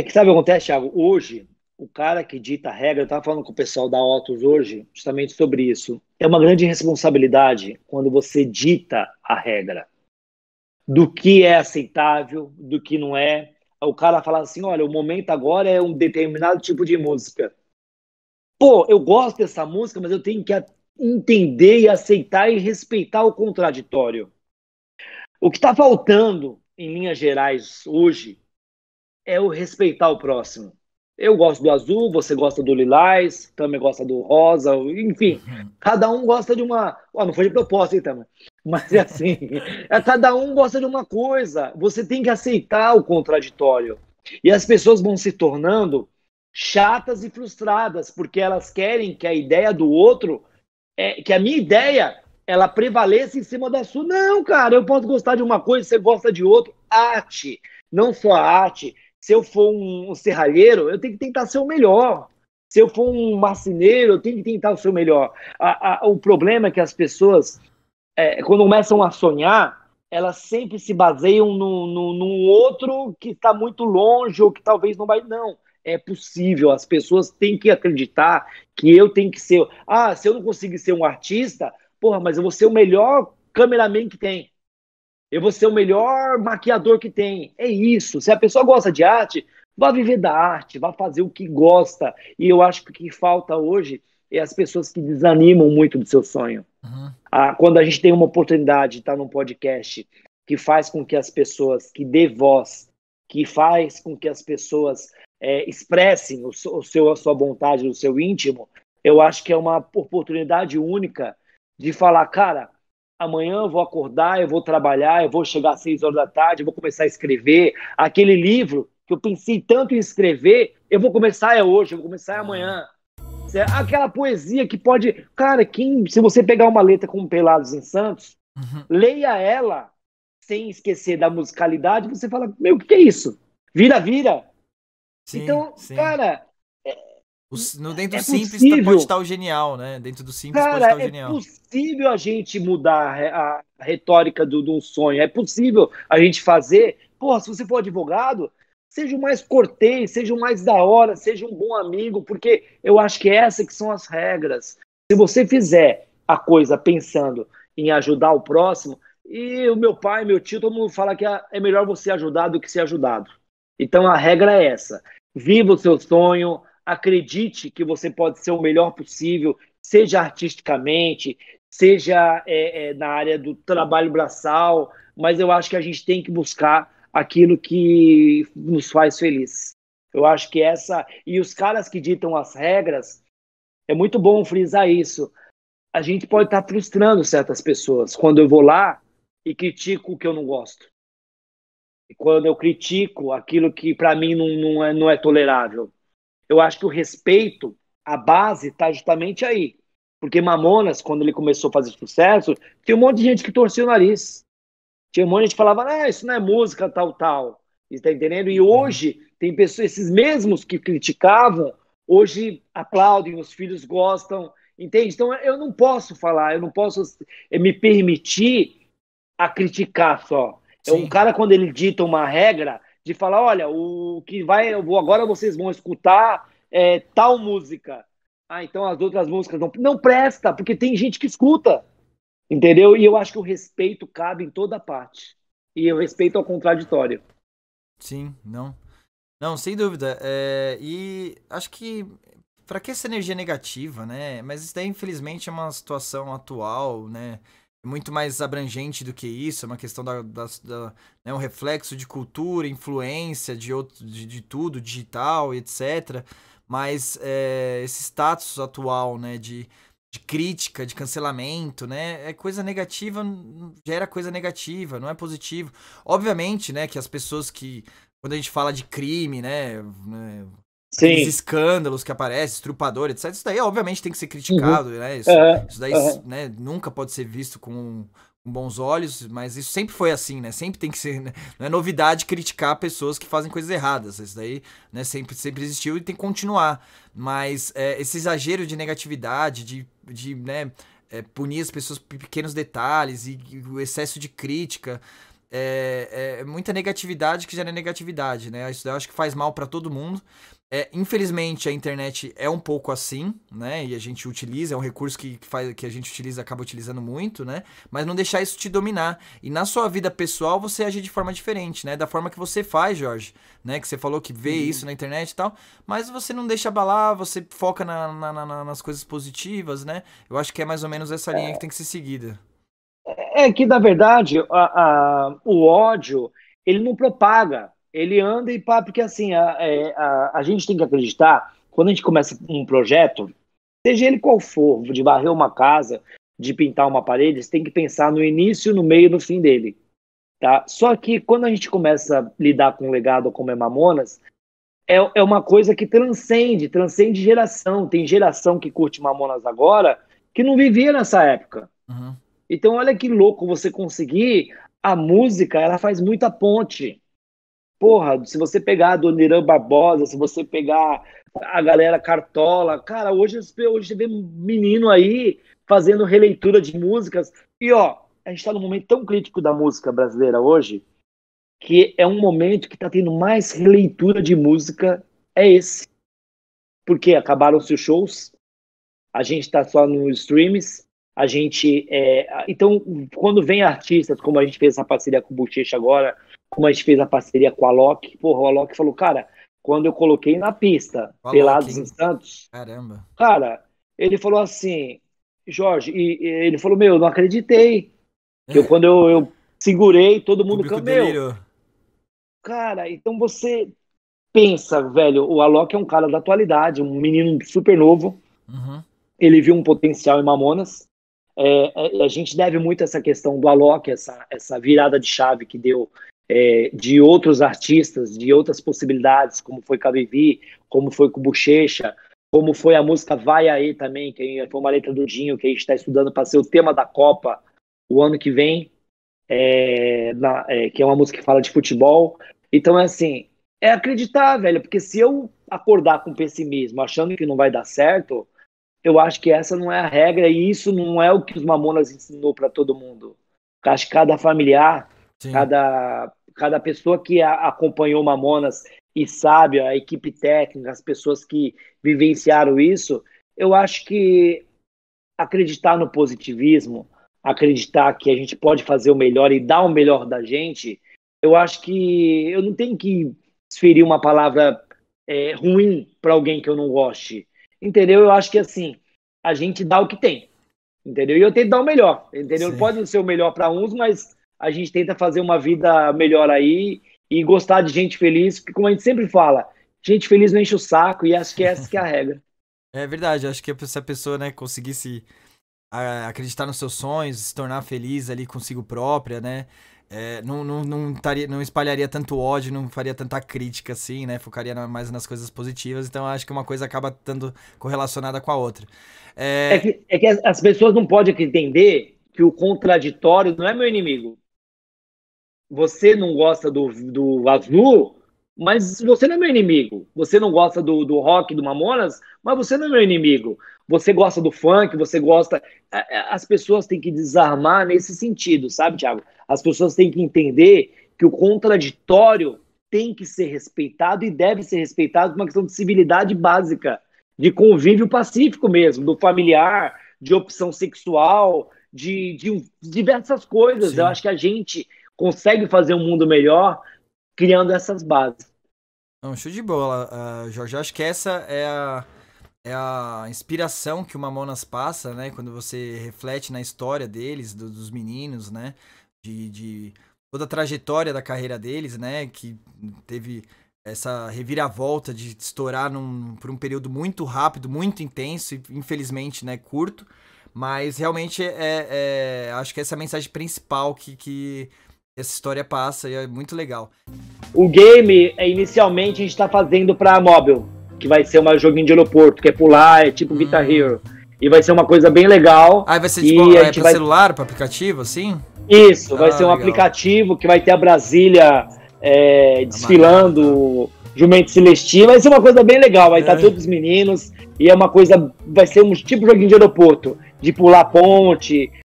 É que sabe o que acontece, Thiago? Hoje, o cara que dita a regra, eu estava falando com o pessoal da Otos hoje, justamente sobre isso. É uma grande responsabilidade quando você dita a regra do que é aceitável, do que não é. O cara fala assim: olha, o momento agora é um determinado tipo de música. Pô, eu gosto dessa música, mas eu tenho que entender e aceitar e respeitar o contraditório. O que está faltando, em linhas gerais, hoje, é o respeitar o próximo. Eu gosto do azul, você gosta do lilás, também gosta do rosa, enfim. Uhum. Cada um gosta de uma. Oh, não foi de propósito, hein, também. Mas é assim. É, cada um gosta de uma coisa. Você tem que aceitar o contraditório. E as pessoas vão se tornando chatas e frustradas, porque elas querem que a ideia do outro, é, que a minha ideia, ela prevaleça em cima da sua. Não, cara, eu posso gostar de uma coisa, você gosta de outra. Arte. Não só arte se eu for um, serralheiro, eu tenho que tentar ser o melhor. Se eu for um marceneiro, eu tenho que tentar o seu melhor. A, a, o problema é que as pessoas, é, quando começam a sonhar, elas sempre se baseiam no, no, num outro que está muito longe ou que talvez não vai. Não, é possível. As pessoas têm que acreditar que eu tenho que ser. Ah, se eu não conseguir ser um artista, porra, mas eu vou ser o melhor cameraman que tem. Eu vou ser o melhor maquiador que tem. É isso. Se a pessoa gosta de arte, vá viver da arte, vá fazer o que gosta. E eu acho que o que falta hoje é as pessoas que desanimam muito do seu sonho. Uhum. Ah, quando a gente tem uma oportunidade de estar num podcast que faz com que as pessoas, que dê voz, que faz com que as pessoas é, expressem o, o seu, a sua vontade, o seu íntimo, eu acho que é uma oportunidade única de falar, cara, amanhã eu vou acordar, eu vou trabalhar, eu vou chegar às seis horas da tarde, eu vou começar a escrever aquele livro que eu pensei tanto em escrever, eu vou começar é hoje, eu vou começar é uhum. amanhã. Aquela poesia que pode. Cara, quem, se você pegar uma letra como Pelados em Santos, uhum. leia ela sem esquecer da musicalidade, você fala: Meu, o que é isso? Vira, vira. Sim, então, sim. cara, o, hum, no, dentro é do simples tá, possível. pode estar o genial, né? Dentro do simples Cara, pode estar o é genial. É possível a gente mudar a retórica do, do sonho. É possível a gente fazer. Porra, se você for advogado, seja o mais cortês, seja o mais da hora, seja um bom amigo, porque eu acho que essas que são as regras. Se você fizer a coisa pensando em ajudar o próximo, e o meu pai, meu tio, todo mundo fala que é melhor você ajudar do que ser ajudado. Então a regra é essa. Viva o seu sonho, acredite que você pode ser o melhor possível, seja artisticamente, seja é, é, na área do trabalho braçal, mas eu acho que a gente tem que buscar aquilo que nos faz feliz. Eu acho que essa. E os caras que ditam as regras, é muito bom frisar isso. A gente pode estar tá frustrando certas pessoas quando eu vou lá e critico o que eu não gosto. E quando eu critico aquilo que para mim não, não, é, não é tolerável eu acho que o respeito, a base, está justamente aí. Porque Mamonas, quando ele começou a fazer sucesso, tinha um monte de gente que torcia o nariz. Tinha um monte de gente que falava, ah, isso não é música, tal, tal. Está entendendo? E uhum. hoje, tem pessoas, esses mesmos que criticavam, hoje aplaudem, os filhos gostam, entende? Então, eu não posso falar, eu não posso me permitir a criticar só. É Sim. Um cara, quando ele dita uma regra, de falar, olha, o que vai, agora vocês vão escutar é, tal música. Ah, então as outras músicas não, não presta, porque tem gente que escuta, entendeu? E eu acho que o respeito cabe em toda parte. E o respeito ao contraditório. Sim, não. Não, sem dúvida. É, e acho que para que essa energia negativa, né? Mas isso daí, infelizmente, é uma situação atual, né? muito mais abrangente do que isso, é uma questão da, da, da né, um reflexo de cultura, influência de, outro, de, de tudo, digital, etc. Mas é, esse status atual, né, de, de crítica, de cancelamento, né, é coisa negativa, gera coisa negativa, não é positivo. Obviamente, né, que as pessoas que quando a gente fala de crime, né, né Sim. escândalos que aparecem, estrupador, etc. Isso daí, obviamente, tem que ser uhum. criticado, uhum. né? Isso, uhum. isso daí uhum. né, nunca pode ser visto com, com, bons olhos, mas isso sempre foi assim, né? Sempre tem que ser. Né? Não é novidade criticar pessoas que fazem coisas erradas. Isso daí né, sempre, sempre existiu e tem que continuar. Mas é, esse exagero de negatividade, de, de né, é, punir as pessoas por pequenos detalhes e, e o excesso de crítica. É, é, é muita negatividade que gera negatividade, né? Isso eu acho que faz mal para todo mundo. É, infelizmente a internet é um pouco assim, né? E a gente utiliza, é um recurso que, que, faz, que a gente utiliza, acaba utilizando muito, né? Mas não deixar isso te dominar. E na sua vida pessoal você age de forma diferente, né? Da forma que você faz, Jorge, né? Que você falou que vê Sim. Uhum. isso na internet e tal, mas você não deixa abalar, você foca na, na, na, nas coisas positivas, né? Eu acho que é mais ou menos essa linha é, que tem que ser seguida. É, é que, na verdade, a, a, o ódio, ele não propaga, ele anda e pá, porque assim, a, é, a, a, gente tem que acreditar, quando a gente começa um projeto, seja ele qual for, de varrer uma casa, de pintar uma parede, você tem que pensar no início, no meio e no fim dele. Tá? Só que quando a gente começa a lidar com legado como é Mamonas, é, é uma coisa que transcende, transcende geração. Tem geração que curte Mamonas agora que não vivia nessa época. Uhum. Então olha que louco você conseguir, a música ela faz muita ponte Porra, se você pegar a Doniran Barbosa, se você pegar a galera Cartola, cara, hoje, hoje você vê menino aí fazendo releitura de músicas. E ó, a gente tá num momento tão crítico da música brasileira hoje, que é um momento que tá tendo mais releitura de música, é esse. Porque acabaram-se os shows, a gente tá só nos streams, a gente. É... Então, quando vem artistas, como a gente fez essa parceria com o Bochecha agora, como a gente fez a parceria com a Loki, porra, o Alok falou, cara, quando eu coloquei na pista, Alok, Pelados em Santos, caramba. Cara, ele falou assim, Jorge, e, e ele falou, meu, não acreditei. que Eu, é. quando eu, eu segurei, todo mundo cambiou. Cara, então você pensa, velho, o Alok é um cara da atualidade, um menino super novo. Uhum. Ele viu um potencial em Mamonas. É, é a gente deve muito a essa questão do Alok, essa, essa virada de chave que deu é, de outros artistas, de outras possibilidades, como foi Cabivi, como foi com Bochecha, como foi a música Vai Aí também, que foi uma letra do Dinho, que a gente está estudando para ser o tema da Copa o ano que vem, é, na, é, que é uma música que fala de futebol. Então, é assim, é acreditar, velho, porque se eu acordar com pessimismo, achando que não vai dar certo, eu acho que essa não é a regra e isso não é o que os mamonas ensinou para todo mundo. Eu acho que cada familiar, Sim. cada cada pessoa que a, acompanhou Mamonas e sabe, a equipe técnica, as pessoas que vivenciaram isso, eu acho que acreditar no positivismo, acreditar que a gente pode fazer o melhor e dar o melhor da gente, eu acho que eu não tenho que ferir uma palavra é, ruim para alguém que eu não goste. Entendeu? Eu acho que assim, a gente dá o que tem. Entendeu? E eu tento dar o melhor. Entendeu? Sim. Pode ser o melhor para uns, mas a gente tenta fazer uma vida melhor aí e gostar de gente feliz, porque como a gente sempre fala, gente feliz não enche o saco e acho que é essa que é a regra. É verdade, acho que se a pessoa, né, conseguisse acreditar nos seus sonhos, se tornar feliz ali consigo própria, né, é, não, não, não, taria, não espalharia tanto ódio, não faria tanta crítica assim, né? Focaria mais nas coisas positivas. Então acho que uma coisa acaba estando correlacionada com a outra. É... É, que, é que as pessoas não podem entender que o contraditório não é meu inimigo você não gosta do, do Azul, mas você não é meu inimigo. Você não gosta do, do rock, do Mamonas, mas você não é meu inimigo. Você gosta do funk, você gosta. As pessoas têm que desarmar nesse sentido, sabe, Tiago? As pessoas têm que entender que o contraditório tem que ser respeitado e deve ser respeitado por uma questão de civilidade básica, de convívio pacífico mesmo, do familiar, de opção sexual, de, de diversas coisas. Sim. Eu acho que a gente consegue fazer um mundo melhor criando essas bases. Não, show de bola, uh, Jorge. acho que essa é a, é a inspiração que o Mamonas passa, né? Quando você reflete na história deles, do, dos meninos, né? De, de, toda a trajetória da carreira deles, né? Que teve essa reviravolta de estourar num, por um período muito rápido, muito intenso e infelizmente, né? Curto. Mas realmente é, é acho que essa é a mensagem principal que, que essa história passa e é muito legal. O game, é, inicialmente, a gente está fazendo para mobile, que vai ser um joguinho de aeroporto, que é pular, é tipo hum. Guitar Hero. E vai ser uma coisa bem legal. Ah, vai ser tipo, é, pra vai... celular, para aplicativo, assim? Isso, ah, vai ser um legal. aplicativo que vai ter a Brasília é, desfilando, Jumento Celestino, vai ser uma coisa bem legal, vai tá é. estar todos os meninos, e é uma coisa, vai ser um tipo de joguinho de aeroporto, de pular ponte,